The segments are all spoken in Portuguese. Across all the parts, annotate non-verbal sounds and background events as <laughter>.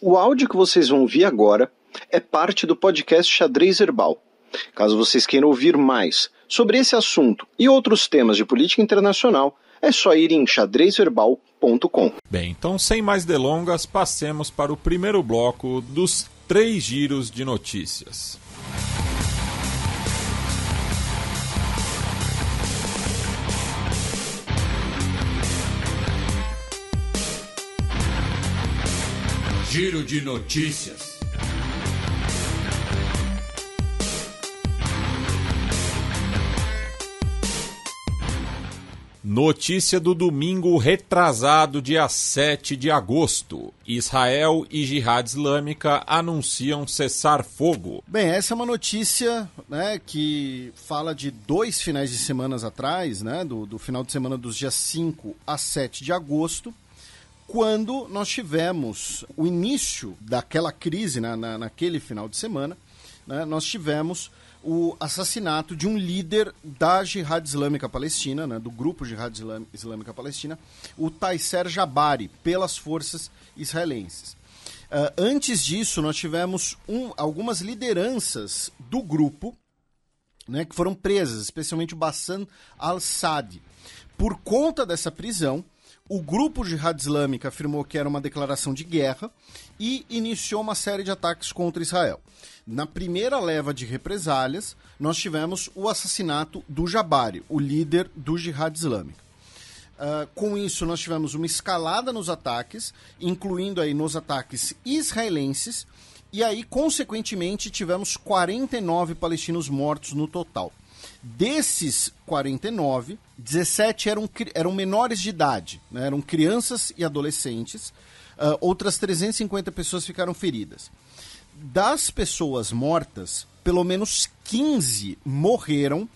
O áudio que vocês vão ouvir agora é parte do podcast Xadrez Herbal. Caso vocês queiram ouvir mais sobre esse assunto e outros temas de política internacional, é só ir em xadrezverbal.com. Bem, então sem mais delongas, passemos para o primeiro bloco dos três giros de notícias. Giro de notícias. Notícia do domingo retrasado, dia 7 de agosto. Israel e Jihad Islâmica anunciam cessar fogo. Bem, essa é uma notícia né, que fala de dois finais de semana atrás, né, do, do final de semana dos dias 5 a 7 de agosto quando nós tivemos o início daquela crise na, né, na naquele final de semana, né, nós tivemos o assassinato de um líder da Jihad Islâmica Palestina, né, do grupo Jihad Islâmica Palestina, o Taiser Jabari, pelas forças israelenses. Uh, antes disso, nós tivemos um, algumas lideranças do grupo né, que foram presas, especialmente o Bassan al sadi Por conta dessa prisão, o grupo Jihad Islâmica afirmou que era uma declaração de guerra e iniciou uma série de ataques contra Israel. Na primeira leva de represálias, nós tivemos o assassinato do Jabari, o líder do Jihad Islâmico. Uh, com isso, nós tivemos uma escalada nos ataques, incluindo aí nos ataques israelenses, e aí, consequentemente, tivemos 49 palestinos mortos no total. Desses 49, 17 eram, eram menores de idade, né? eram crianças e adolescentes. Uh, outras 350 pessoas ficaram feridas. Das pessoas mortas, pelo menos 15 morreram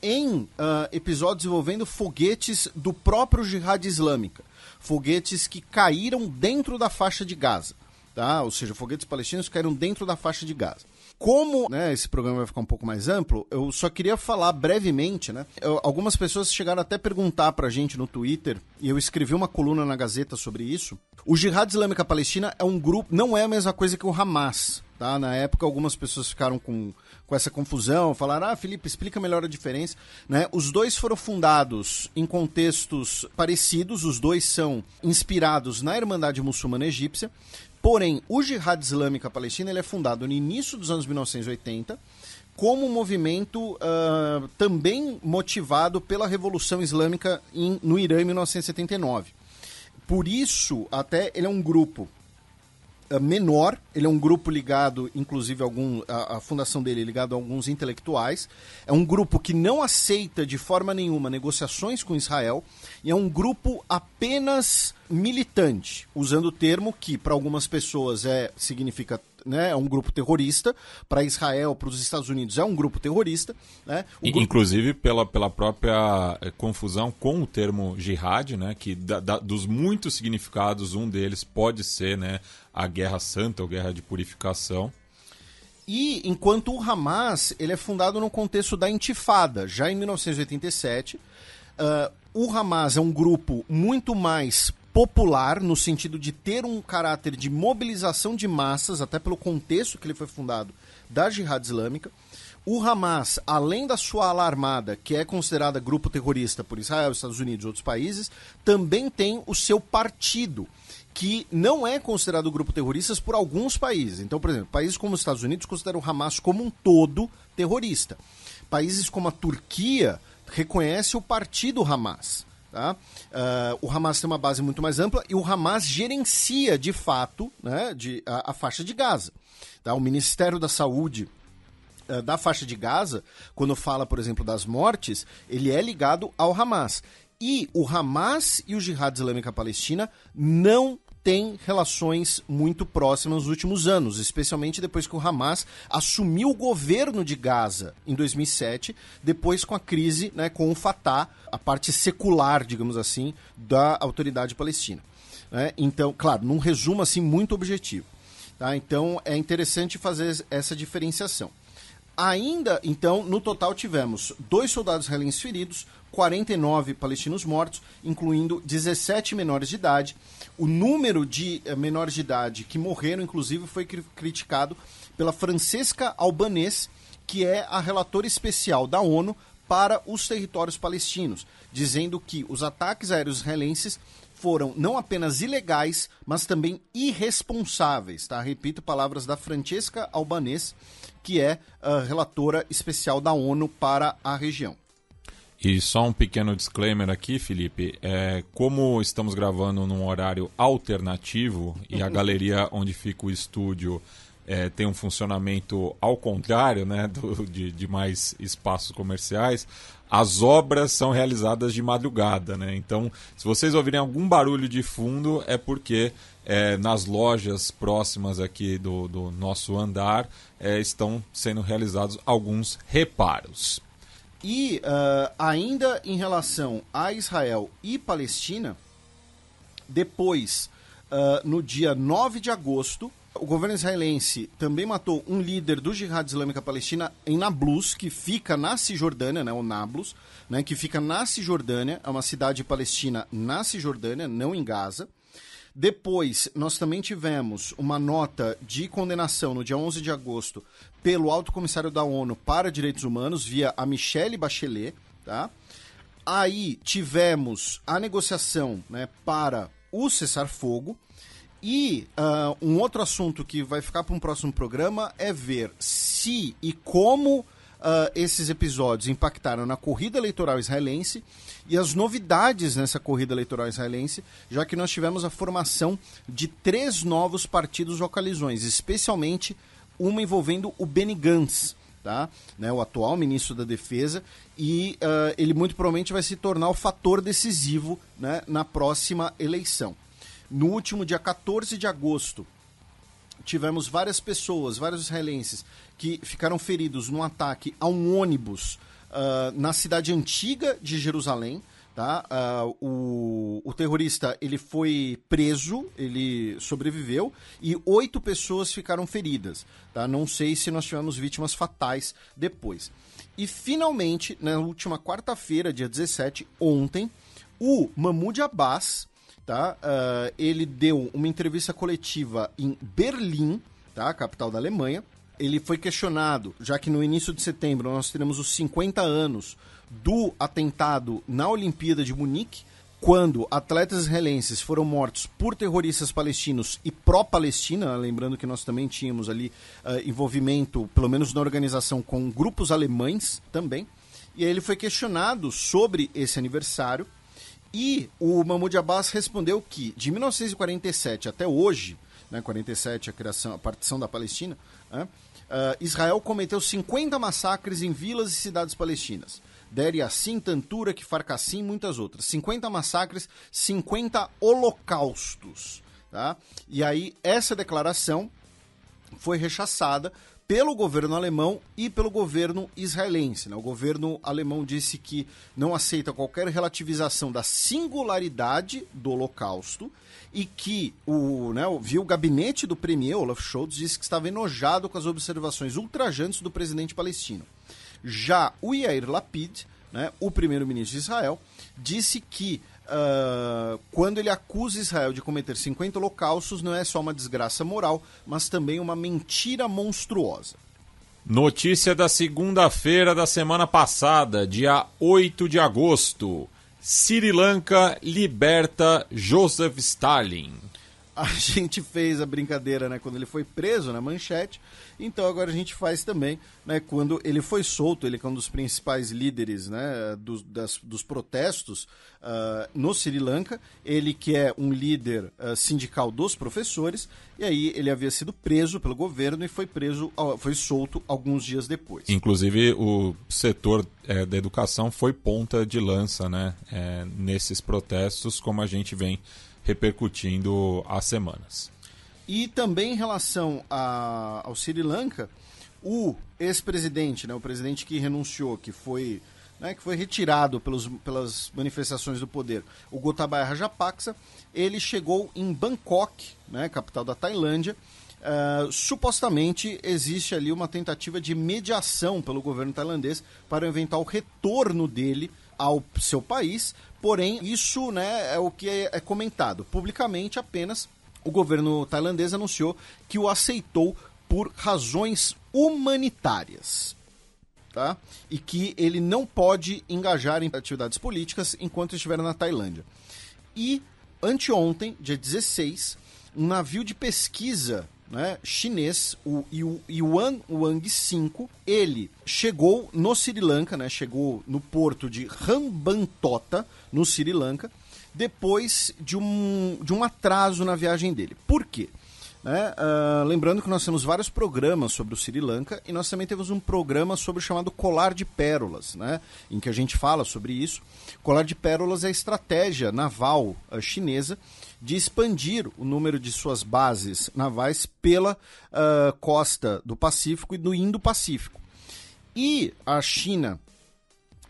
em uh, episódios envolvendo foguetes do próprio Jihad Islâmica. Foguetes que caíram dentro da faixa de Gaza. Tá? Ou seja, foguetes palestinos caíram dentro da faixa de Gaza como né, esse programa vai ficar um pouco mais amplo, eu só queria falar brevemente, né? Eu, algumas pessoas chegaram até a perguntar pra gente no Twitter, e eu escrevi uma coluna na Gazeta sobre isso. O Jihad Islâmica Palestina é um grupo, não é a mesma coisa que o Hamas. Tá? Na época, algumas pessoas ficaram com com essa confusão, falaram: ah, Felipe, explica melhor a diferença. Né? Os dois foram fundados em contextos parecidos, os dois são inspirados na Irmandade Muçulmana Egípcia. Porém, o Jihad Islâmica Palestina ele é fundado no início dos anos 1980 como um movimento uh, também motivado pela Revolução Islâmica em, no Irã em 1979. Por isso, até ele é um grupo eh, menor, ele é um grupo ligado, inclusive algum, a, a fundação dele é ligada a alguns intelectuais, é um grupo que não aceita de forma nenhuma negociações com Israel e é um grupo apenas militante, usando o termo que para algumas pessoas é significa né, é um grupo terrorista, para Israel, para os Estados Unidos é um grupo terrorista. Né? Grupo... Inclusive pela, pela própria eh, confusão com o termo jihad, né, que da, da, dos muitos significados, um deles pode ser né, a guerra santa ou guerra de purificação. E enquanto o Hamas ele é fundado no contexto da Intifada, já em 1987, uh, ah, o Hamas é um grupo muito mais popular, no sentido de ter um caráter de mobilização de massas, até pelo contexto que ele foi fundado, da Jihad Islâmica. O Hamas, além da sua ala armada, que é considerada grupo terrorista por Israel, Estados Unidos e outros países, também tem o seu partido, que não é considerado grupo terrorista por alguns países. Então, por exemplo, países como os Estados Unidos consideram o Hamas como um todo terrorista. Países como a Turquia reconhecem o partido Hamas. Tá? Uh, o Hamas tem uma base muito mais ampla e o Hamas gerencia de fato né, de, a, a faixa de Gaza. Tá? O Ministério da Saúde uh, da faixa de Gaza, quando fala, por exemplo, das mortes, ele é ligado ao Hamas. E o Hamas e o Jihad Islâmica Palestina não tem relações muito próximas nos últimos anos, especialmente depois que o Hamas assumiu o governo de Gaza em 2007, depois com a crise né, com o Fatah, a parte secular, digamos assim, da autoridade palestina. Né? Então, claro, num resumo assim muito objetivo. Tá? Então é interessante fazer essa diferenciação. Ainda, então, no total tivemos dois soldados israelenses feridos, 49 palestinos mortos, incluindo 17 menores de idade. O número de eh, menores de idade que morreram, inclusive, foi criticado pela Francesca Albanese, que é a relatora especial da ONU para os territórios palestinos, dizendo que os ataques aéreos israelenses foram não apenas ilegais, mas também irresponsáveis. Tá? Repito palavras da Francesca Albanese, que é a ah, relatora especial da ONU para a região. E só um pequeno disclaimer aqui, Felipe. É, como estamos gravando num horário alternativo e a <laughs> galeria onde fica o estúdio é, tem um funcionamento ao contrário né, do, de, de mais espaços comerciais, as obras são realizadas de madrugada. Né? Então, se vocês ouvirem algum barulho de fundo, é porque é, nas lojas próximas aqui do, do nosso andar é, estão sendo realizados alguns reparos. E uh, ainda em relação a Israel e Palestina, depois, uh, no dia 9 de agosto, o governo israelense também matou um líder do Jihad Islâmica Palestina em Nablus, que fica na Cisjordânia, né, o Nablus, né, que fica na Cisjordânia, é uma cidade palestina na Cisjordânia, não em Gaza. Depois, nós também tivemos uma nota de condenação no dia 11 de agosto pelo alto comissário da ONU para Direitos Humanos, via a Michelle Bachelet, tá? Aí tivemos a negociação né, para o cessar-fogo. E uh, um outro assunto que vai ficar para um próximo programa é ver se e como uh, esses episódios impactaram na corrida eleitoral israelense e as novidades nessa corrida eleitoral israelense, já que nós tivemos a formação de três novos partidos localizões, especialmente uma envolvendo o Benny Gantz, tá? Né, o atual ministro da Defesa, e uh, ele muito provavelmente vai se tornar o fator decisivo né, na próxima eleição. No último dia 14 de agosto, tivemos várias pessoas, vários israelenses, que ficaram feridos num ataque a um ônibus uh, na cidade antiga de Jerusalém. Tá? Uh, o, o terrorista ele foi preso, ele sobreviveu e oito pessoas ficaram feridas. Tá? Não sei se nós tivemos vítimas fatais depois. E finalmente, na última quarta-feira, dia 17, ontem, o Mahmoud Abbas, tá? Uh, ele deu uma entrevista coletiva em Berlim, tá? Capital da Alemanha. Ele foi questionado, já que no início de setembro nós teremos os 50 anos do atentado na Olimpíada de Munique, quando atletas israelenses foram mortos por terroristas palestinos e pró-Palestina, lembrando que nós também tínhamos ali uh, envolvimento, pelo menos na organização, com grupos alemães também. E aí ele foi questionado sobre esse aniversário e o Mahmoud Abbas respondeu que de 1947 até hoje, né, 47 a criação, a partição da Palestina, né, uh, Israel cometeu 50 massacres em vilas e cidades palestinas. Dere assim, Tantura, que Farcassim, e muitas outras. 50 massacres, 50 holocaustos. Tá? E aí, essa declaração foi rechaçada pelo governo alemão e pelo governo israelense. Né? O governo alemão disse que não aceita qualquer relativização da singularidade do Holocausto e que o, né, viu o gabinete do premier Olaf Scholz disse que estava enojado com as observações ultrajantes do presidente palestino. Já o Yair Lapid, né, o primeiro-ministro de Israel, disse que Uh, quando ele acusa Israel de cometer 50 holocaustos, não é só uma desgraça moral, mas também uma mentira monstruosa. Notícia da segunda-feira da semana passada, dia 8 de agosto. Sri Lanka liberta Joseph Stalin. A <laughs> gente fez a brincadeira, né? Quando ele foi preso na manchete, então agora a gente faz também, né, quando ele foi solto, ele é um dos principais líderes né, dos, das, dos protestos uh, no Sri Lanka, ele que é um líder uh, sindical dos professores, e aí ele havia sido preso pelo governo e foi preso, ah, foi solto alguns dias depois. Inclusive o setor é, da educação foi ponta de lança né, é, nesses protestos, como a gente vem repercutindo há semanas. E também em relação a, ao Sri Lanka, o ex-presidente, né, o presidente que renunciou, que foi, né, que foi retirado pelos, pelas manifestações do poder, o Gotabaya Rajapaksa, ele chegou em Bangkok, né, capital da Tailândia. Uh, supostamente existe ali uma tentativa de mediação pelo governo tailandês para inventar retorno dele ao seu país, porém isso né, é o que é, é comentado publicamente apenas o governo tailandês anunciou que o aceitou por razões humanitárias. Tá? E que ele não pode engajar em atividades políticas enquanto estiver na Tailândia. E anteontem, dia 16, um navio de pesquisa né, chinês, o Yuan Wang 5, ele chegou no Sri Lanka, né, chegou no porto de Rambantota, no Sri Lanka, depois de um, de um atraso na viagem dele. Por quê? Né? Uh, lembrando que nós temos vários programas sobre o Sri Lanka e nós também temos um programa sobre o chamado colar de pérolas, né? em que a gente fala sobre isso. Colar de pérolas é a estratégia naval uh, chinesa de expandir o número de suas bases navais pela uh, costa do Pacífico e do Indo-Pacífico. E a China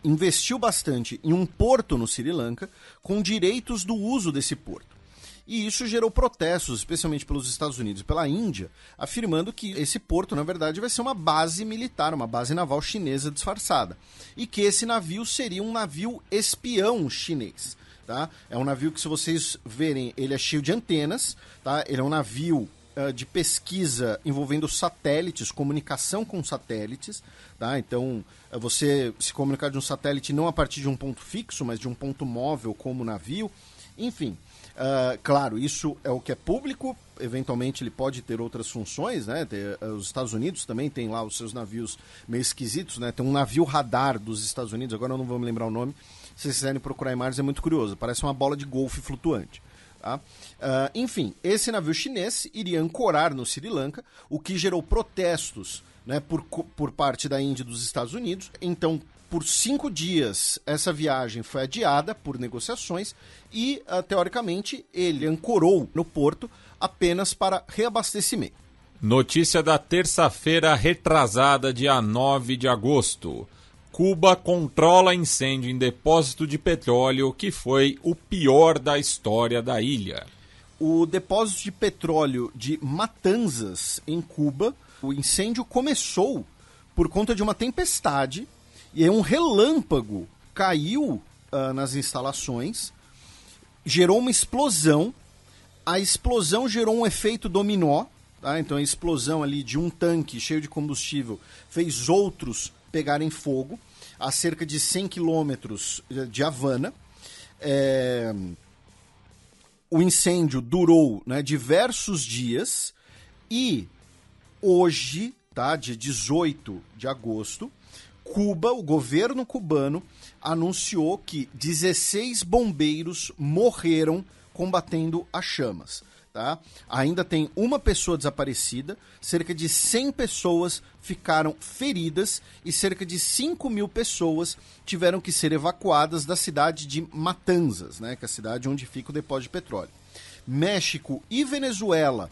investiu bastante em um porto no Sri Lanka, com direitos do uso desse porto. E isso gerou protestos, especialmente pelos Estados Unidos e pela Índia, afirmando que esse porto, na verdade, vai ser uma base militar, uma base naval chinesa disfarçada. E que esse navio seria um navio espião chinês. Tá? É um navio que, se vocês verem, ele é cheio de antenas. Tá? Ele é um navio uh, de pesquisa envolvendo satélites, comunicação com satélites. Tá? Então, é, você se comunicar de um satélite não a partir de um ponto fixo, mas de um ponto móvel como navio. Enfim, uh, claro, isso é o que é público, eventualmente ele pode ter outras funções, né? Ter, uh, os Estados Unidos também tem lá os seus navios meio esquisitos, né? Tem um navio radar dos Estados Unidos, agora eu não vou me lembrar o nome. Se vocês quiserem procurar imagens, é muito curioso. Parece uma bola de golfe flutuante. Tá? Uh, enfim, esse navio chinês iria ancorar no Sri Lanka, o que gerou protestos né, por, por parte da Índia e dos Estados Unidos. Então, por cinco dias, essa viagem foi adiada por negociações e, uh, teoricamente, ele ancorou no porto apenas para reabastecimento. Notícia da terça-feira retrasada, dia 9 de agosto. Cuba controla incêndio em depósito de petróleo, que foi o pior da história da ilha. O depósito de petróleo de Matanzas, em Cuba, o incêndio começou por conta de uma tempestade e um relâmpago caiu uh, nas instalações, gerou uma explosão. A explosão gerou um efeito dominó, tá? Então a explosão ali de um tanque cheio de combustível fez outros pegarem fogo a cerca de 100 quilômetros de Havana. É... O incêndio durou né, diversos dias e hoje, tá? Dia 18 de agosto, Cuba, o governo cubano, anunciou que 16 bombeiros morreram combatendo as chamas. Tá? Ainda tem uma pessoa desaparecida, cerca de 100 pessoas ficaram feridas e cerca de 5 mil pessoas tiveram que ser evacuadas da cidade de Matanzas, né? que é a cidade onde fica o depósito de petróleo. México e Venezuela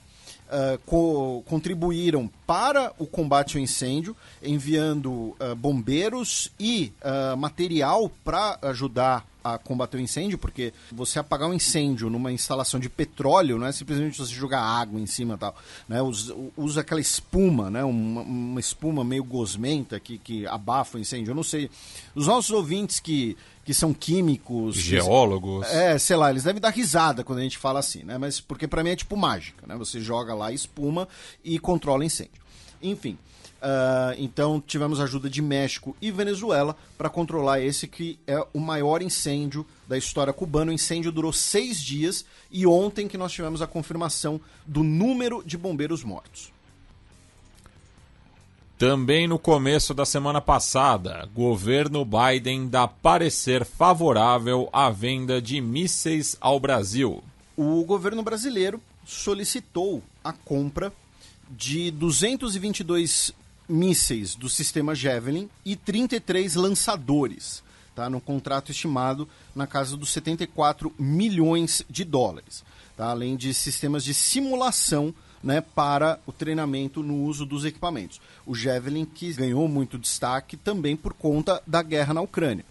uh, co contribuíram para o combate ao incêndio, enviando uh, bombeiros e uh, material para ajudar a combater o incêndio, porque você apagar um incêndio numa instalação de petróleo não é simplesmente você jogar água em cima e tal, né? Usa, usa aquela espuma, né? Uma, uma, espuma meio gosmenta que, que abafa o incêndio. Eu não sei. Os nossos ouvintes que que são químicos. Geólogos. É, sei lá, eles devem dar risada quando a gente fala assim, né? Mas porque para mim é tipo mágica, né? Você joga lá espuma e controla incêndio. Enfim. Uh, então tivemos ajuda de México e Venezuela para controlar esse que é o maior incêndio da história cubana. O incêndio durou seis dias e ontem que nós tivemos a confirmação do número de bombeiros mortos. Também no começo da semana passada, governo Biden dá parecer favorável à venda de mísseis ao Brasil. O governo brasileiro solicitou a compra de 222 mísseis do sistema Javelin e 33 lançadores, tá? No contrato estimado na casa dos 74 milhões de dólares, tá? Além de sistemas de simulação né, para o treinamento no uso dos equipamentos. O Javelin que ganhou muito destaque também por conta da guerra na Ucrânia.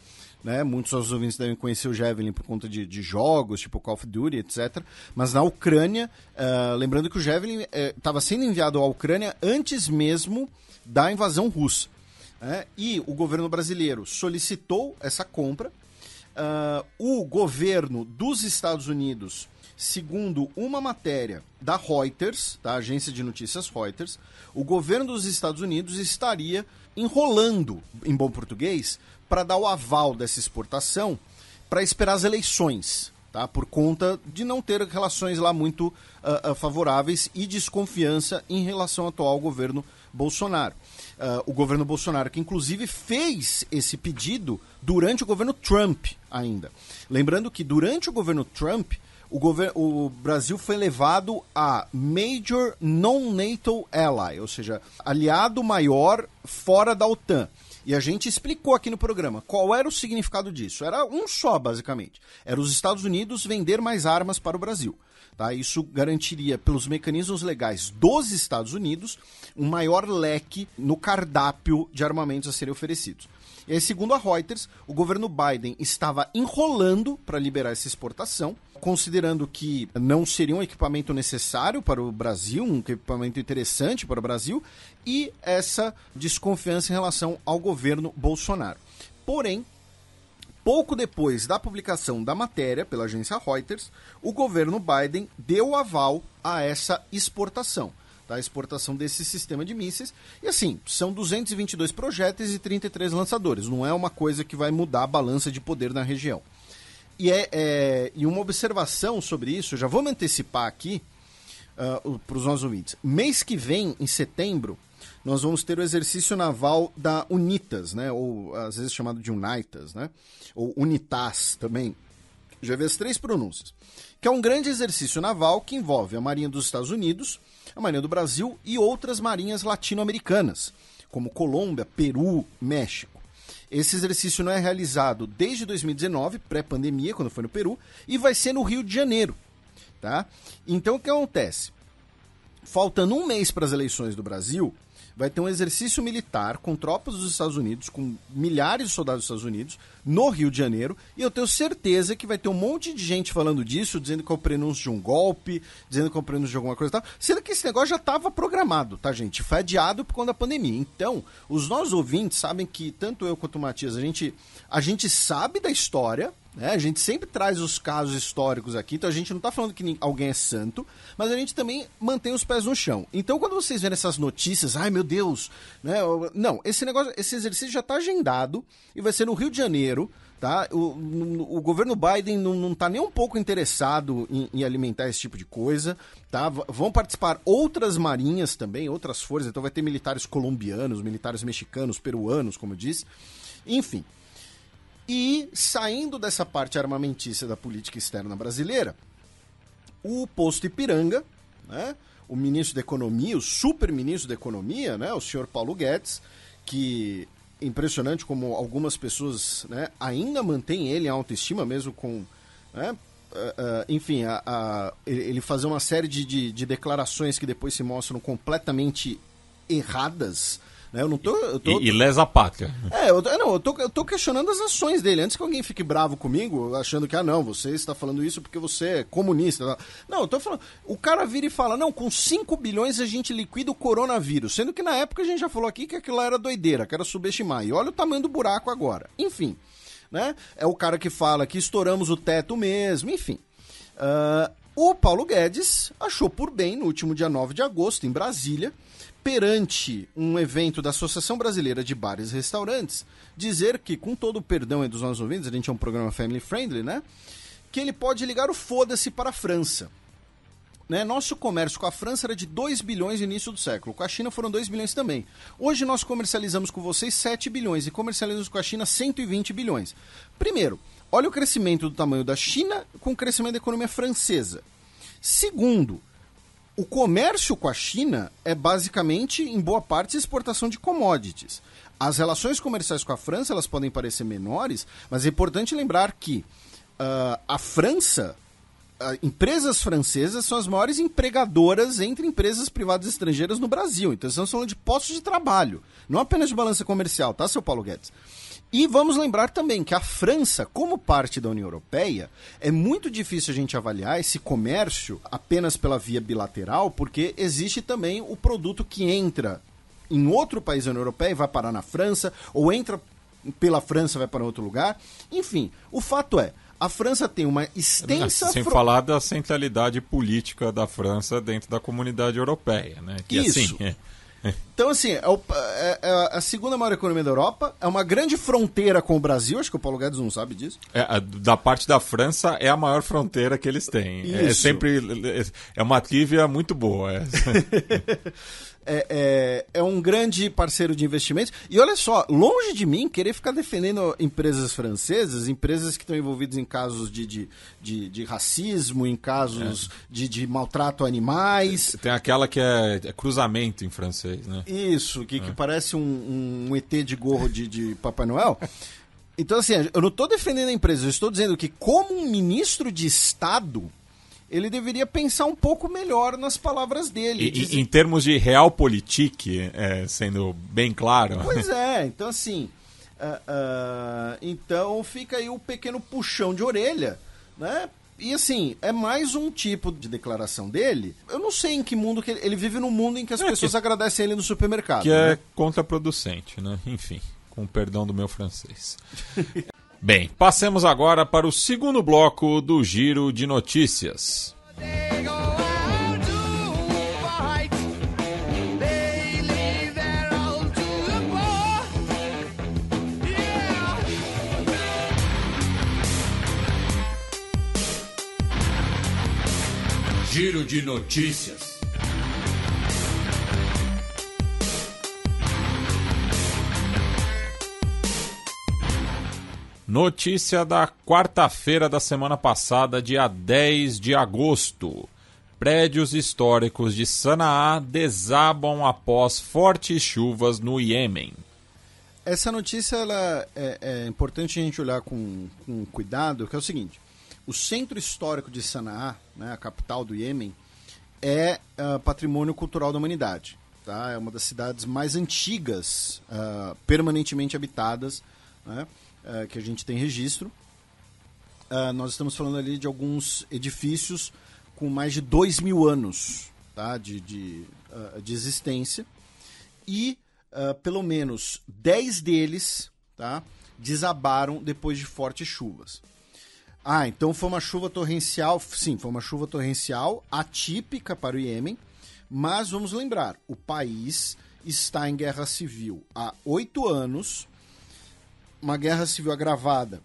Né? Muitos dos ouvintes devem conhecer o Javelin por conta de, de jogos, tipo Call of Duty, etc. Mas na Ucrânia, uh, lembrando que o Javelin estava eh, sendo enviado à Ucrânia antes mesmo da invasão russa. Né? E o governo brasileiro solicitou essa compra. Uh, o governo dos Estados Unidos Segundo uma matéria da Reuters, da agência de notícias Reuters, o governo dos Estados Unidos estaria enrolando, em bom português, para dar o aval dessa exportação para esperar as eleições. Tá, por conta de não ter relações lá muito uh, favoráveis e desconfiança em relação ao atual governo Bolsonaro. Uh, o governo Bolsonaro, que inclusive fez esse pedido durante o governo Trump ainda. Lembrando que durante o governo Trump, o, o Brasil foi levado a Major Non-NATO Ally, ou seja, aliado maior fora da OTAN. E a gente explicou aqui no programa qual era o significado disso. Era um só, basicamente. Era os Estados Unidos vender mais armas para o Brasil. Tá? Isso garantiria, pelos mecanismos legais dos Estados Unidos, um maior leque no cardápio de armamentos a serem oferecidos. E aí, segundo a Reuters, o governo Biden estava enrolando para liberar essa exportação, considerando que não seria um equipamento necessário para o Brasil, um equipamento interessante para o Brasil, e essa desconfiança em relação ao governo Bolsonaro. Porém, pouco depois da publicação da matéria pela agência Reuters, o governo Biden deu aval a essa exportação da exportação desse sistema de mísseis. E assim, são 222 projéteis e 33 lançadores. Não é uma coisa que vai mudar a balança de poder na região. E, é, é e uma observação sobre isso, já vou me antecipar aqui uh, ah, para os nossos ouvintes. Mês que vem, em setembro, nós vamos ter o exercício naval da UNITAS, né? Ou às vezes chamado de UNITAS, né? Ou UNITAS também, as três pronúncias, que é um grande exercício naval que envolve a Marinha dos Estados Unidos, a Marinha do Brasil e outras marinhas latino-americanas, como Colômbia, Peru, México. Esse exercício não é realizado desde 2019, pré-pandemia, quando foi no Peru, e vai ser no Rio de Janeiro. Tá? Então o que acontece? Faltando um mês para as eleições do Brasil, vai ter um exercício militar com tropas dos Estados Unidos, com milhares de soldados dos Estados Unidos, no Rio de Janeiro, e eu tenho certeza que vai ter um monte de gente falando disso, dizendo que é o prenúncio de um golpe, dizendo que é o prenúncio de alguma coisa e tal, sendo que esse negócio já estava programado, tá, gente? Foi adiado por conta da pandemia. Então, os nossos ouvintes sabem que, tanto eu quanto o Matias, a gente, a gente sabe da história, né? A gente sempre traz os casos históricos aqui, então a gente não está falando que alguém é santo, mas a gente também mantém os pés no chão. Então quando vocês verem essas notícias, ai meu Deus, né? não, esse negócio, esse exercício já está agendado e vai ser no Rio de Janeiro, tá? O, o governo Biden não, está nem um pouco interessado em, em, alimentar esse tipo de coisa, tá? Vão participar outras marinhas também, outras forças, então vai ter militares colombianos, militares mexicanos, peruanos, como eu disse. Enfim, e saindo dessa parte armamentícia da política externa brasileira, o posto Ipiranga, né? o ministro da Economia, o super-ministro da Economia, né? o senhor Paulo Guedes, que impressionante como algumas pessoas né, ainda mantêm ele em autoestima, mesmo com. Né, Uh, uh, enfim, a, a, ele fazer uma série de, de, de, declarações que depois se mostram completamente erradas né? Eu não tô. Eu tô... E, e lesa pátria. É, eu, não, eu tô, eu tô questionando as ações dele. Antes que alguém fique bravo comigo, achando que, ah, não, você está falando isso porque você é comunista. Tá? Não, eu tô falando. O cara vira e fala, não, com 5 bilhões a gente liquida o coronavírus. Sendo que na época a gente já falou aqui que aquilo era doideira, que era subestimar. E olha o tamanho do buraco agora. Enfim. Né? É o cara que fala que estouramos o teto mesmo, enfim. Uh, o Paulo Guedes achou por bem, no último dia 9 de agosto, em Brasília, perante um evento da Associação Brasileira de Bares e Restaurantes, dizer que, com todo o perdão dos nossos ouvintes, a gente é um programa family friendly, né? Que ele pode ligar o foda-se para a França. Né? Nosso comércio com a França era de 2 bilhões no início do século. Com a China foram 2 bilhões também. Hoje nós comercializamos com vocês 7 bilhões e comercializamos com a China 120 bilhões. Primeiro, olha o crescimento do tamanho da China com o crescimento da economia francesa. Segundo, o comércio com a China é basicamente, em boa parte, exportação de commodities. As relações comerciais com a França elas podem parecer menores, mas é importante lembrar que uh, a França ah, empresas francesas são as maiores empregadoras entre empresas privadas estrangeiras no Brasil. Então, estamos falando de postos de trabalho, não apenas de balança comercial, tá, seu Paulo Guedes? E vamos lembrar também que a França, como parte da União Europeia, é muito difícil a gente avaliar esse comércio apenas pela via bilateral, porque existe também o produto que entra em outro país da União Europeia e vai parar na França, ou entra pela França vai para outro lugar. Enfim, o fato é, a França tem uma extensa sem falar da centralidade política da França dentro da comunidade europeia, né? Que, Isso. Assim, é então, assim, é, o, é, é, a segunda maior economia da Europa, é uma grande fronteira com o Brasil, acho que o Paulo Guedes não sabe disso. É, a, da parte da França, é a maior fronteira que eles têm. É Isso. É sempre. É uma trivia muito boa. É. <laughs> é, é, é, um grande parceiro de investimentos. E olha só, longe de mim querer ficar defendendo empresas francesas, empresas que estão envolvidas em casos de, de, de, de racismo, em casos é. de, de maltrato a animais. É, tem aquela que é, é, cruzamento em francês, né? Isso, que, que é. parece um, um, ET de gorro de, de Papai Noel. Então, assim, eu não estou defendendo a empresa, eu estou dizendo que, como um ministro de Estado, ele deveria pensar um pouco melhor nas palavras dele. E, Em termos de realpolitik, é, sendo bem claro. Pois <laughs> é, então assim. Uh, uh, então fica aí o um pequeno puxão de orelha, né? E assim, é mais um tipo de declaração dele. Eu não sei em que mundo que ele, ele vive num mundo em que as é pessoas que, agradecem ele no supermercado. Que é né? é contraproducente, né? Enfim, com o perdão do meu francês. <laughs> Bem, passemos agora para o segundo bloco do Giro de Notícias. Giro de Notícias. Notícia da quarta-feira da semana passada, dia 10 de agosto. Prédios históricos de Sanaa desabam após fortes chuvas no Iêmen. Essa notícia ela é, é importante a gente olhar com, com, cuidado, que é o seguinte: o centro histórico de Sanaa, né, a capital do Iêmen, é uh, patrimônio cultural da humanidade. Tá? É uma das cidades mais antigas uh, permanentemente habitadas. Né? uh, que a gente tem registro. Uh, nós estamos falando ali de alguns edifícios com mais de 2 mil anos tá? de, de, uh, de existência. E pelo menos 10 deles tá? desabaram depois de fortes chuvas. Ah, então foi uma chuva torrencial. Sim, foi uma chuva torrencial atípica para o Iêmen. Mas vamos lembrar: o país está em guerra civil há oito anos uma guerra civil agravada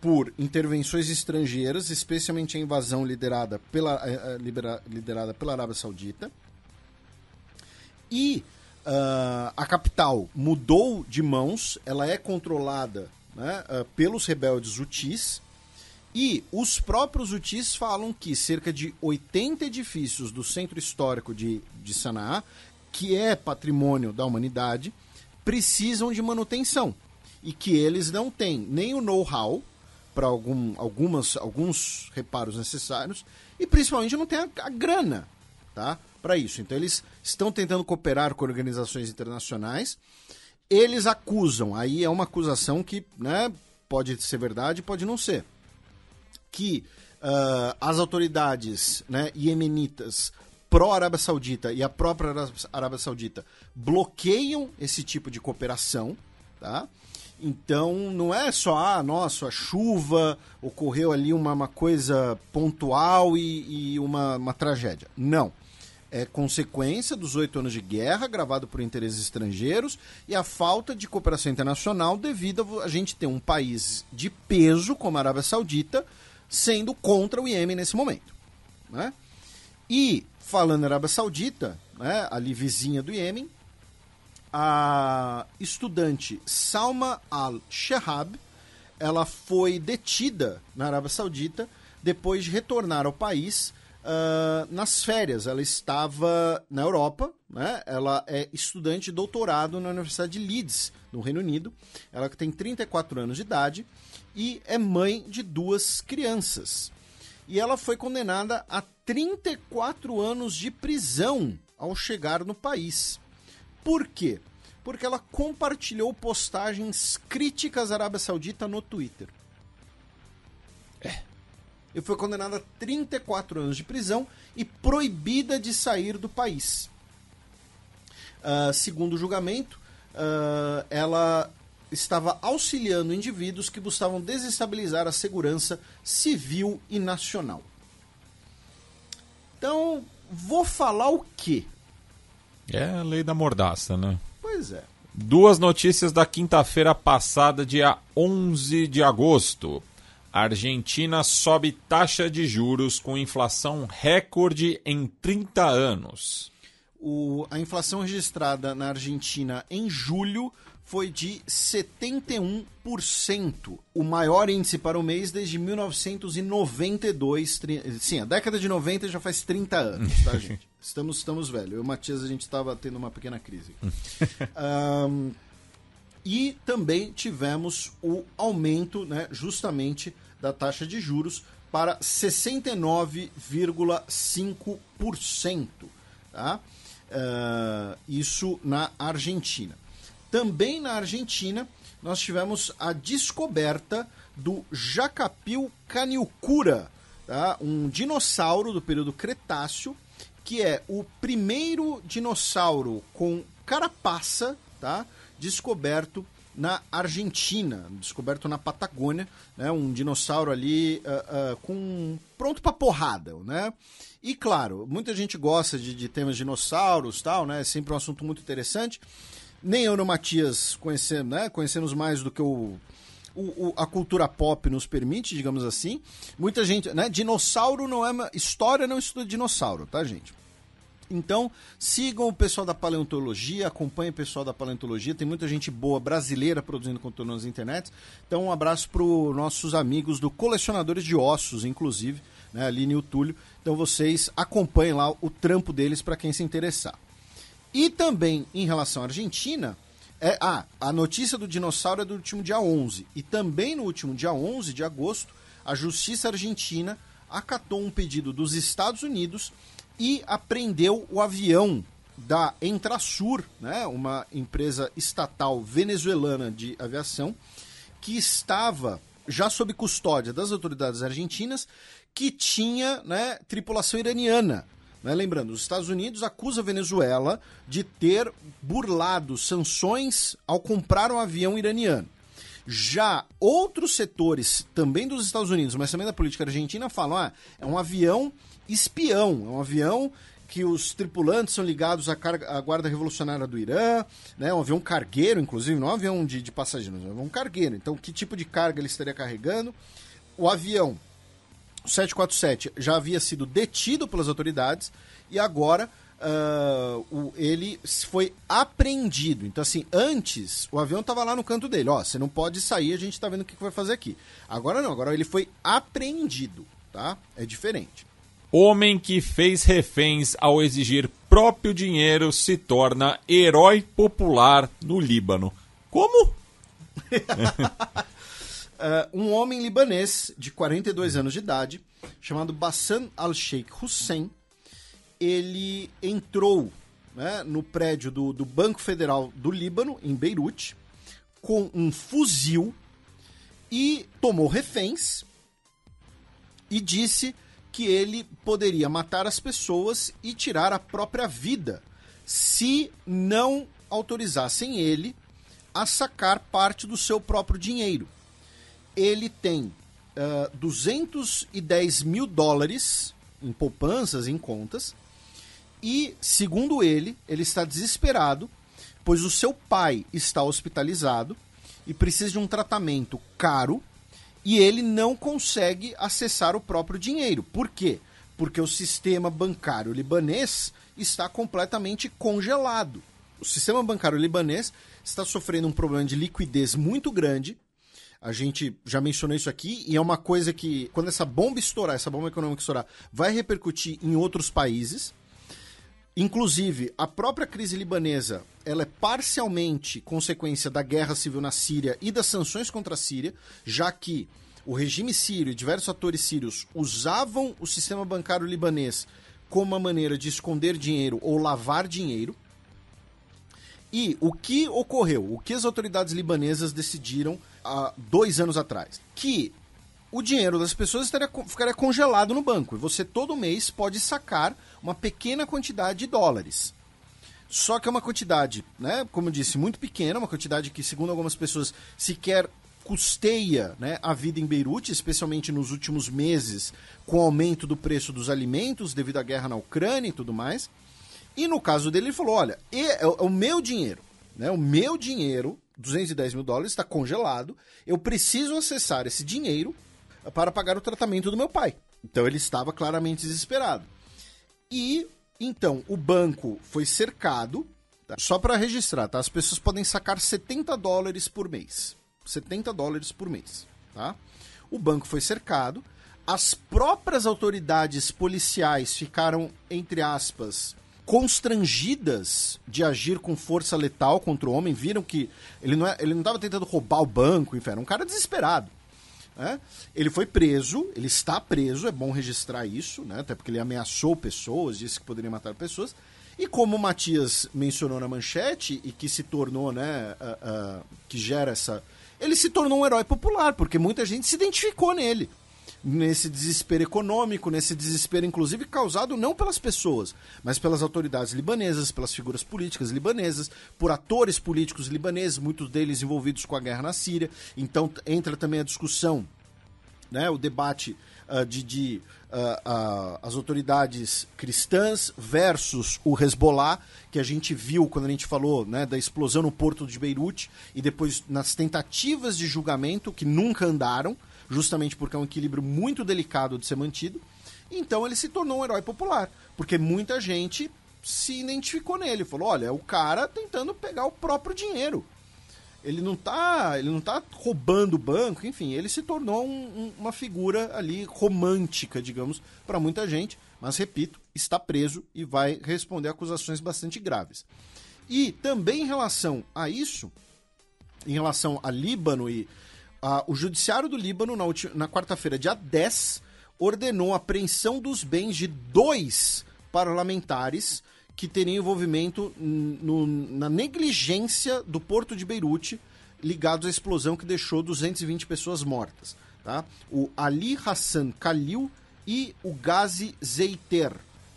por intervenções estrangeiras, especialmente a invasão liderada pela, eh, eh, liderada pela Arábia Saudita. E uh, a capital mudou de mãos, ela é controlada né, uh, pelos rebeldes hutis. E os próprios hutis falam que cerca de 80 edifícios do centro histórico de, de Sanaa, que é patrimônio da humanidade, precisam de manutenção e que eles não têm nem o know-how para algum, algumas, alguns reparos necessários e principalmente não tem a, a grana tá, para isso. Então eles estão tentando cooperar com organizações internacionais. Eles acusam, aí é uma acusação que né, pode ser verdade, pode não ser, que uh, as autoridades né, iemenitas pró-Arábia Saudita e a própria Arábia Saudita bloqueiam esse tipo de cooperação, tá? Então não é só, ah, nossa, a chuva, ocorreu ali uma, uma coisa pontual e, e uma, uma tragédia. Não é consequência dos oito anos de guerra, gravado por interesses estrangeiros, e a falta de cooperação internacional devido a gente ter um país de peso, como a Arábia Saudita, sendo contra o Iêmen nesse momento. Né? E, falando na Arábia Saudita, né, ali vizinha do Iêmen, a estudante Salma al Sherab, ela foi detida na Arábia Saudita depois de retornar ao país uh, nas férias. Ela estava na Europa, né? ela é estudante de doutorado na Universidade de Leeds, no Reino Unido. Ela tem 34 anos de idade e é mãe de duas crianças. E ela foi condenada a 34 anos de prisão ao chegar no país. Por quê? Porque ela compartilhou postagens críticas à Arábia Saudita no Twitter. É. E foi condenada a 34 anos de prisão e proibida de sair do país. Uh, segundo o julgamento, uh, ela estava auxiliando indivíduos que buscavam desestabilizar a segurança civil e nacional. Então, vou falar o quê? É a lei da mordaça, né? Pois é. Duas notícias da quinta-feira passada, dia 11 de agosto. A Argentina sobe taxa de juros com inflação recorde em 30 anos. O, a inflação registrada na Argentina em julho foi de 71%, o maior índice para o mês desde 1992. Sim, a década de 90 já faz 30 anos, tá, <laughs> gente? Estamos, estamos velho. Eu e o Matias, a gente estava tendo uma pequena crise. um, <laughs> e também tivemos o aumento, né, justamente, da taxa de juros para 69,5%. Tá? Uh, isso na Argentina. Também na Argentina, nós tivemos a descoberta do Jacapil caniocura, tá? um dinossauro do período Cretáceo, que é o primeiro dinossauro com carapaça, tá? Descoberto na Argentina, descoberto na Patagônia, né? Um dinossauro ali uh, uh, com pronto para porrada, né? E claro, muita gente gosta de, de temas de dinossauros, tal, né? É sempre um assunto muito interessante. Nem eu nem o Matias conhecemos, né? Conhecemos mais do que o o, o, a cultura pop nos permite, digamos assim. Muita gente, né? Dinossauro não é. uma História não estuda dinossauro, tá, gente? Então, sigam o pessoal da paleontologia, acompanhem o pessoal da paleontologia. Tem muita gente boa brasileira produzindo conteúdo nas internet. Então, um abraço para os nossos amigos do Colecionadores de Ossos, inclusive, né, Aline e o Túlio. Então, vocês acompanhem lá o trampo deles para quem se interessar. E também em relação à Argentina, é, ah, a notícia do dinossauro é do último dia 11. E também no último dia 11 de agosto, a justiça argentina acatou um pedido dos Estados Unidos e apreendeu o avião da Entrasur, né, uma empresa estatal venezuelana de aviação, que estava já sob custódia das autoridades argentinas, que tinha né, tripulação iraniana. Né? Lembrando, os Estados Unidos acusa a Venezuela de ter burlado sanções ao comprar um avião iraniano. Já outros setores, também dos Estados Unidos, mas também da política argentina, falam: ah, é um avião espião, é um avião que os tripulantes são ligados à, carga, à guarda revolucionária do Irã, né? É um avião cargueiro, inclusive, não é um avião de, de passageiros, é um avião cargueiro. Então, que tipo de carga ele estaria carregando? O avião o 747 já havia sido detido pelas autoridades e agora uh, o, ele foi apreendido. Então, assim, antes o avião estava lá no canto dele. Ó, você não pode sair, a gente está vendo o que, que vai fazer aqui. Agora não, agora ele foi apreendido, tá? É diferente. Homem que fez reféns ao exigir próprio dinheiro se torna herói popular no Líbano. Como? <laughs> uh, um homem libanês de 42 anos de idade, chamado Bassan al-Sheikh Hussein, ele entrou né, no prédio do, do Banco Federal do Líbano, em Beirute, com um fuzil e tomou reféns e disse que ele poderia matar as pessoas e tirar a própria vida se não autorizassem ele a sacar parte do seu próprio dinheiro ele tem uh, ah, 210 mil dólares em poupanças, em contas, e, segundo ele, ele está desesperado, pois o seu pai está hospitalizado e precisa de um tratamento caro e ele não consegue acessar o próprio dinheiro. Por quê? Porque o sistema bancário libanês está completamente congelado. O sistema bancário libanês está sofrendo um problema de liquidez muito grande a gente já mencionou isso aqui e é uma coisa que, quando essa bomba estourar, essa bomba econômica estourar, vai repercutir em outros países. Inclusive, a própria crise libanesa, ela é parcialmente consequência da guerra civil na Síria e das sanções contra a Síria, já que o regime sírio e diversos atores sírios usavam o sistema bancário libanês como uma maneira de esconder dinheiro ou lavar dinheiro. E o que ocorreu? O que as autoridades libanesas decidiram há dois anos atrás, que o dinheiro das pessoas estaria, ficaria congelado no banco. E você todo mês pode sacar uma pequena quantidade de dólares. Só que é uma quantidade, né, como eu disse, muito pequena, uma quantidade que, segundo algumas pessoas, sequer custeia né, a vida em Beirute, especialmente nos últimos meses, com o aumento do preço dos alimentos devido à guerra na Ucrânia e tudo mais. E no caso dele, ele falou: olha, é, é o meu dinheiro, né, o meu dinheiro 210 mil dólares está congelado. Eu preciso acessar esse dinheiro para pagar o tratamento do meu pai. Então ele estava claramente desesperado. E então o banco foi cercado. Tá? Só para registrar, tá? As pessoas podem sacar 70 dólares por mês. 70 dólares por mês, tá? O banco foi cercado. As próprias autoridades policiais ficaram, entre aspas, constrangidas de agir com força letal contra o homem, viram que ele não, é, ele não tentando roubar o banco, enfim, era um cara desesperado. Né? Ele foi preso, ele está preso, é bom registrar isso, né? até porque ele ameaçou pessoas, disse que poderia matar pessoas. E como o Matias mencionou na manchete e que se tornou, né, uh, uh, que gera essa. Ele se tornou um herói popular, porque muita gente se identificou nele nesse desespero econômico, nesse desespero, inclusive, causado não pelas pessoas, mas pelas autoridades libanesas, pelas figuras políticas libanesas, por atores políticos libaneses, muitos deles envolvidos com a guerra na Síria. Então entra também a discussão, né, o debate uh, de, de uh, uh, as autoridades cristãs versus o Hezbollah, que a gente viu quando a gente falou né, da explosão no porto de Beirute e depois nas tentativas de julgamento que nunca andaram justamente porque é um equilíbrio muito delicado de ser mantido. Então ele se tornou um herói popular, porque muita gente se identificou nele, falou: "Olha, é o cara tentando pegar o próprio dinheiro. Ele não tá, ele não tá roubando o banco, enfim, ele se tornou um, um, uma figura ali romântica, digamos, para muita gente, mas repito, está preso e vai responder acusações bastante graves. E também em relação a isso, em relação a Líbano e ah, o Judiciário do Líbano, na, na quarta-feira, dia 10, ordenou a apreensão dos bens de dois parlamentares que teriam envolvimento no, na negligência do porto de Beirute ligados à explosão que deixou 220 pessoas mortas. Tá? O Ali Hassan Khalil e o Ghazi Zeiter.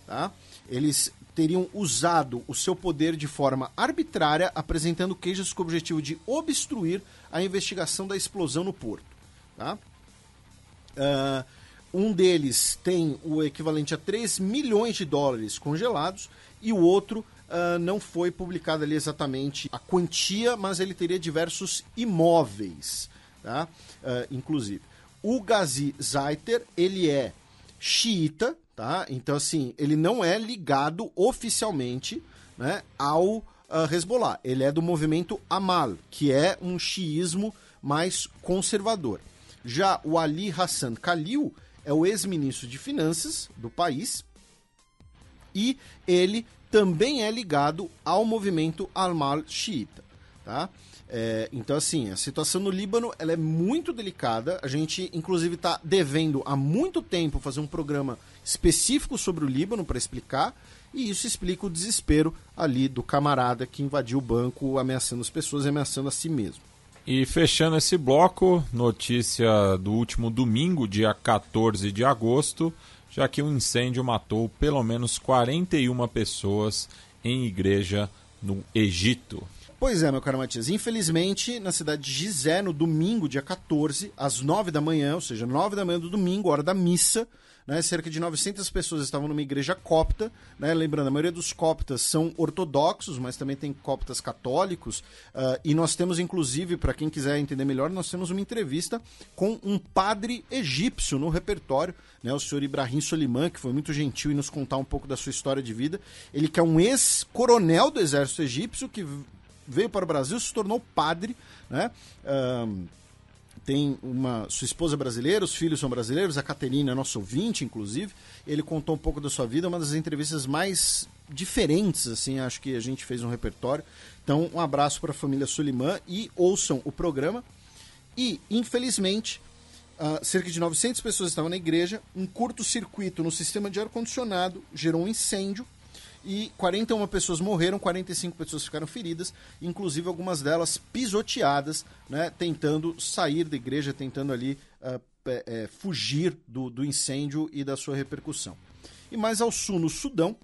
Tá? Eles teriam usado o seu poder de forma arbitrária, apresentando queixas com o objetivo de obstruir a investigação da explosão no porto. Tá? Uh, um deles tem o equivalente a 3 milhões de dólares congelados e o outro uh, não foi publicado ali exatamente a quantia, mas ele teria diversos imóveis, tá? Uh, inclusive. O Ghazi Zaiter, ele é xiita, tá? Então, assim, ele não é ligado oficialmente né, ao uh, Hezbollah. Ele é do movimento Amal, que é um xiismo mais conservador. Já o Ali Hassan Khalil é o ex-ministro de finanças do país e ele também é ligado ao movimento Amal xiita, tá? É, então, assim, a situação no Líbano ela é muito delicada. A gente, inclusive, está devendo há muito tempo fazer um programa específico sobre o Líbano para explicar. E isso explica o desespero ali do camarada que invadiu o banco, ameaçando as pessoas e ameaçando a si mesmo. E fechando esse bloco, notícia do último domingo, dia 14 de agosto, já que um incêndio matou pelo menos 41 pessoas em igreja no Egito. Pois é, meu caro Matias. Infelizmente, na cidade de Gizé, no domingo, dia 14, às 9 da manhã, ou seja, 9 da manhã do domingo, hora da missa, né, cerca de 900 pessoas estavam numa igreja copta, né, lembrando, a maioria dos coptas são ortodoxos, mas também tem coptas católicos, uh, e nós temos, inclusive, para quem quiser entender melhor, nós temos uma entrevista com um padre egípcio no repertório, né, o senhor Ibrahim Soliman, que foi muito gentil em nos contar um pouco da sua história de vida, ele que é um ex-coronel do exército egípcio, que veio para o Brasil, se tornou padre, né? Um, tem uma sua esposa é brasileira, os filhos são brasileiros, a Caterina é nossa ouvinte, inclusive. Ele contou um pouco da sua vida, uma das entrevistas mais diferentes, assim, acho que a gente fez um repertório. Então, um abraço para a família Sulimã e ouçam o programa. E, infelizmente, uh, cerca de 900 pessoas estavam na igreja, um curto-circuito no sistema de ar-condicionado gerou um incêndio e 41 pessoas morreram, 45 pessoas ficaram feridas, inclusive algumas delas pisoteadas, né, tentando sair da igreja, tentando ali uh, é, fugir do, do incêndio e da sua repercussão. E mais ao sul, no Sudão,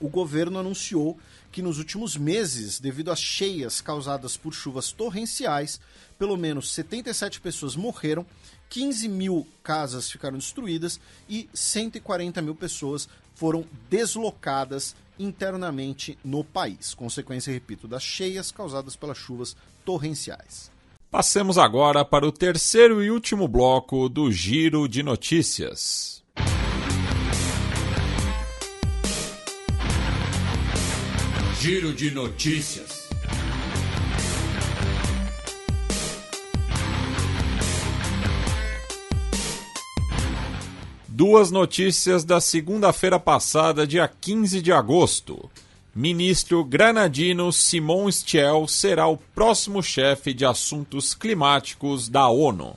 o governo anunciou que nos últimos meses, devido às cheias causadas por chuvas torrenciais, pelo menos 77 pessoas morreram 15 mil casas ficaram destruídas e 140 mil pessoas foram deslocadas internamente no país. Consequência, repito, das cheias causadas pelas chuvas torrenciais. Passemos agora para o terceiro e último bloco do Giro de Notícias. Giro de Notícias. Duas notícias da segunda-feira passada, dia 15 de agosto. Ministro granadino Simon Stiel será o próximo chefe de assuntos climáticos da ONU.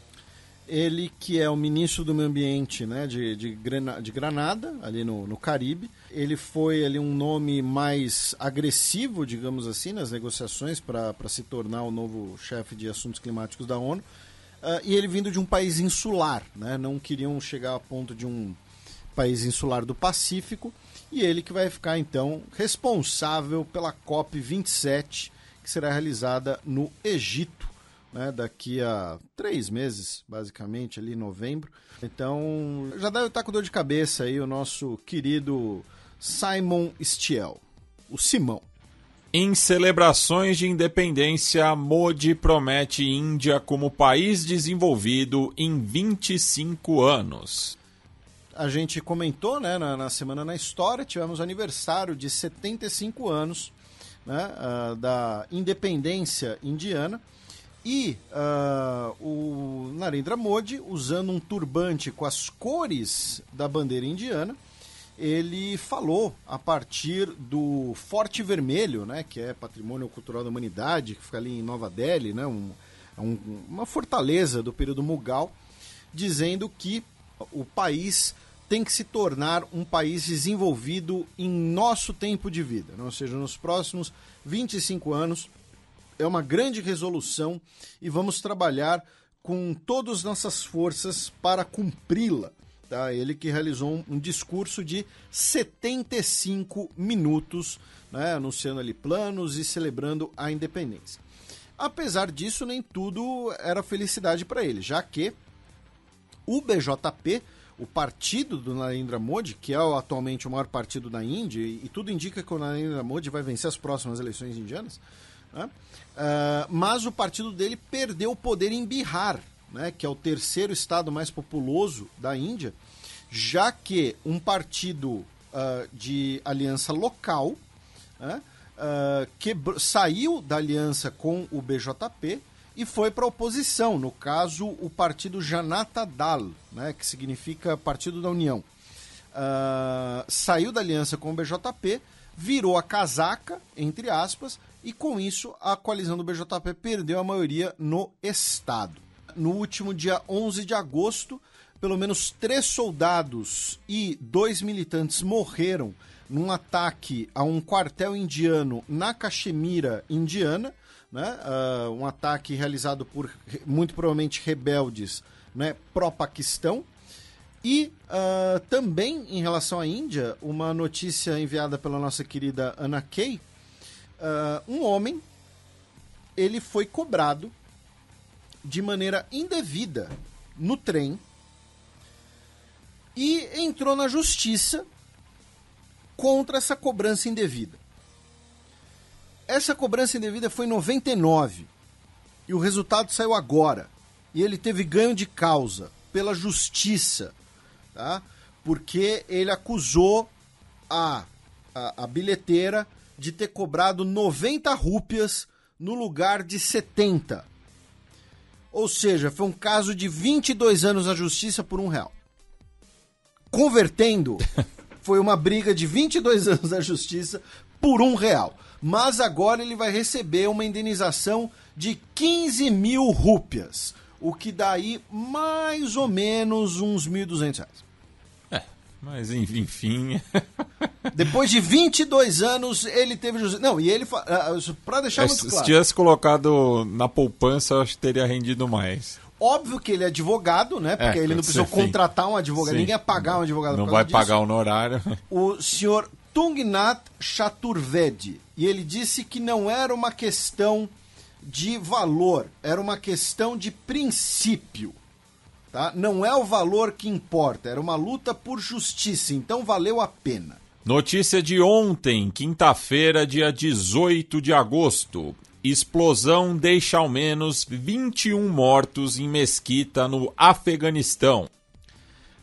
Ele que é o ministro do meio ambiente né, de, de, de Granada, ali no, no Caribe. Ele foi ali um nome mais agressivo, digamos assim, nas negociações para se tornar o novo chefe de assuntos climáticos da ONU Uh, e ele vindo de um país insular, né? Não queriam chegar a ponto de um país insular do Pacífico. E ele que vai ficar, então, responsável pela COP27, que será realizada no Egito. Né, daqui a três meses, basicamente, ali em novembro. Então, já deve estar com dor de cabeça aí o nosso querido Simon Stiel, o Simão. Em celebrações de independência, Modi promete Índia como país desenvolvido em 25 anos. A gente comentou né, na, na semana na história, tivemos aniversário de 75 anos né, uh, da independência indiana. E uh, o Narendra Modi, usando um turbante com as cores da bandeira indiana, ele falou a partir do Forte Vermelho, né, que é patrimônio cultural da humanidade, que fica ali em Nova Delhi, né, um, é um, uma fortaleza do período Mughal, dizendo que o país tem que se tornar um país desenvolvido em nosso tempo de vida, né, ou seja, nos próximos 25 anos. É uma grande resolução e vamos trabalhar com todas nossas forças para cumpri-la. Tá? Ele que realizou um, um discurso de 75 minutos, né? anunciando ali planos e celebrando a independência. Apesar disso, nem tudo era felicidade para ele, já que o BJP, o partido do Narendra Modi, que é atualmente o maior partido da Índia, e tudo indica que o Narendra Modi vai vencer as próximas eleições indianas, né? uh, mas o partido dele perdeu o poder em Bihar né, que é o terceiro estado mais populoso da Índia, já que um partido uh, de aliança local né, uh, ah, que saiu da aliança com o BJP e foi para a oposição, no caso o partido Janata Dal, né, que significa Partido da União. Uh, saiu da aliança com o BJP, virou a casaca, entre aspas, e com isso a coalizão do BJP perdeu a maioria no Estado no último dia 11 de agosto, pelo menos três soldados e dois militantes morreram num ataque a um quartel indiano na cachemira, Indiana. Né? Uh, um ataque realizado por, muito provavelmente, rebeldes né? pró-Paquistão. E uh, também em relação à Índia, uma notícia enviada pela nossa querida Ana Kay, uh, um homem ele foi cobrado de maneira indevida no trem e entrou na justiça contra essa cobrança indevida. Essa cobrança indevida foi em 99 e o resultado saiu agora. E ele teve ganho de causa pela justiça, tá? porque ele acusou a, a, a bilheteira de ter cobrado 90 rúpias no lugar de 70 ou seja, foi um caso de 22 anos na justiça por um real. Convertendo, <laughs> foi uma briga de 22 anos na justiça por um real. Mas agora ele vai receber uma indenização de 15 mil rúpias, o que dá aí mais ou menos uns 1.200 reais. Mas enfim. <laughs> Depois de 22 anos, ele teve. Não, e ele. Ah, ah, Para deixar é, muito claro. Se tivesse colocado na poupança, eu acho que teria rendido mais. Óbvio que ele é advogado, né? É, Porque é, ele não precisou contratar um advogado, Sim. ninguém ia pagar um advogado. Não vai disso. pagar honorário. O senhor Tungnat Chaturvedi. E ele disse que não era uma questão de valor, era uma questão de princípio. Tá? Não é o valor que importa, era uma luta por justiça, então valeu a pena. Notícia de ontem, quinta-feira, dia 18 de agosto. Explosão deixa ao menos 21 mortos em Mesquita, no Afeganistão.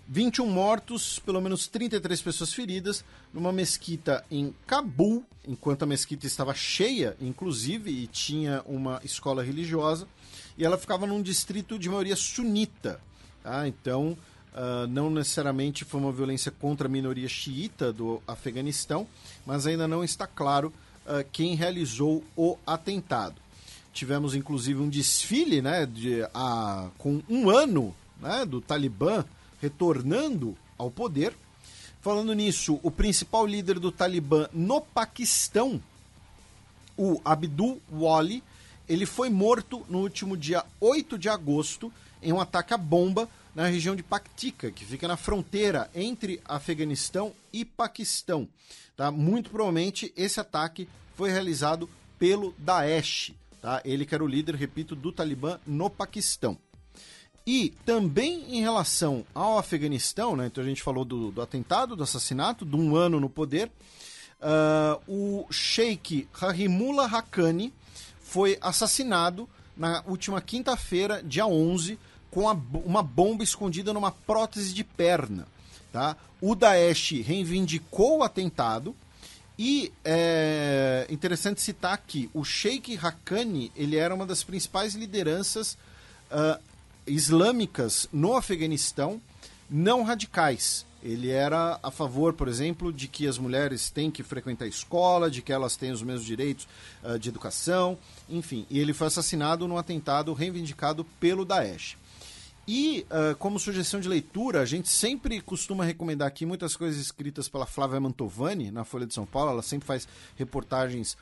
21 mortos, pelo menos 33 pessoas feridas, numa mesquita em Cabul, enquanto a mesquita estava cheia, inclusive, e tinha uma escola religiosa, e ela ficava num distrito de maioria sunita. Ah, então, uh, não necessariamente foi uma violência contra a minoria xiita do Afeganistão, mas ainda não está claro uh, quem realizou o atentado. Tivemos inclusive um desfile né, de, a, com um ano né, do Talibã retornando ao poder. Falando nisso, o principal líder do Talibã no Paquistão, o Abdul Wali, ele foi morto no último dia 8 de agosto em um ataque à bomba na região de Paktika, que fica na fronteira entre Afeganistão e Paquistão. Tá? Muito provavelmente esse ataque foi realizado pelo Daesh, tá? ele que era o líder, repito, do Talibã no Paquistão. E também em relação ao Afeganistão, né? então a gente falou do, do atentado, do assassinato, de um ano no poder, uh, o Sheikh Rahimullah Haqqani foi assassinado na última quinta-feira, dia 11, com a, uma bomba escondida numa prótese de perna. Tá? O Daesh reivindicou o atentado e é interessante citar que o Sheikh Haqqani ele era uma das principais lideranças uh, islâmicas no Afeganistão não radicais. Ele era a favor, por exemplo, de que as mulheres têm que frequentar a escola, de que elas têm os mesmos direitos uh, de educação, enfim. E ele foi assassinado num atentado reivindicado pelo Daesh. E, uh, como sugestão de leitura, a gente sempre costuma recomendar aqui muitas coisas escritas pela Flávia Mantovani na Folha de São Paulo. Ela sempre faz reportagens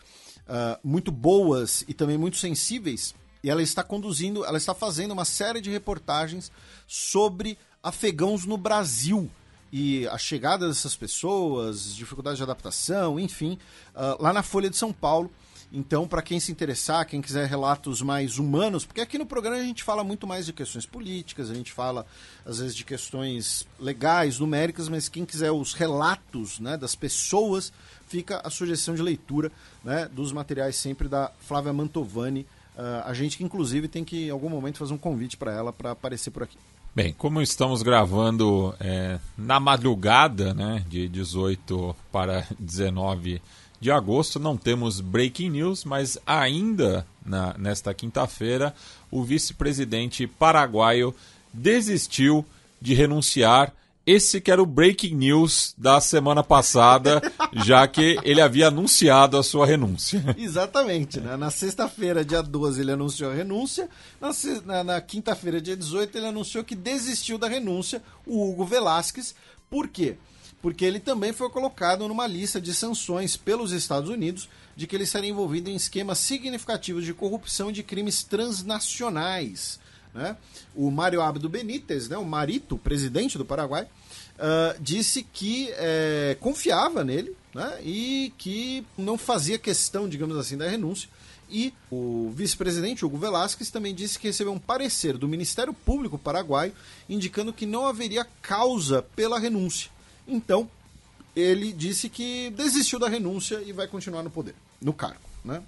uh, muito boas e também muito sensíveis. E ela está conduzindo, ela está fazendo uma série de reportagens sobre afegãos no Brasil e a chegada dessas pessoas, dificuldades de adaptação, enfim, uh, lá na Folha de São Paulo. Então, para quem se interessar, quem quiser relatos mais humanos, porque aqui no programa a gente fala muito mais de questões políticas, a gente fala às vezes de questões legais, numéricas, mas quem quiser os relatos né, das pessoas, fica a sugestão de leitura né, dos materiais sempre da Flávia Mantovani, uh, a gente que inclusive tem que em algum momento fazer um convite para ela para aparecer por aqui. Bem, como estamos gravando é, na madrugada né, de 18 para 19 de agosto. Não temos breaking news, mas ainda na, nesta quinta-feira, o vice-presidente paraguaio desistiu de renunciar. Esse que era o breaking news da semana passada, <laughs> já que ele havia anunciado a sua renúncia. Exatamente. Né? Na sexta-feira, dia 12, ele anunciou a renúncia. Na, na, na quinta-feira, dia 18, ele anunciou que desistiu da renúncia, o Hugo Velasquez. Por quê? porque ele também foi colocado numa lista de sanções pelos Estados Unidos de que ele estaria envolvido em esquemas significativos de corrupção e de crimes transnacionais. Né? O Mário Abdo Benítez, né, o marito, presidente do Paraguai, uh, disse que é, confiava nele né, e que não fazia questão, digamos assim, da renúncia. E o vice-presidente Hugo Velasquez também disse que recebeu um parecer do Ministério Público Paraguaio indicando que não haveria causa pela renúncia. Então, ele disse que desistiu da renúncia e vai continuar no poder, no cargo, né?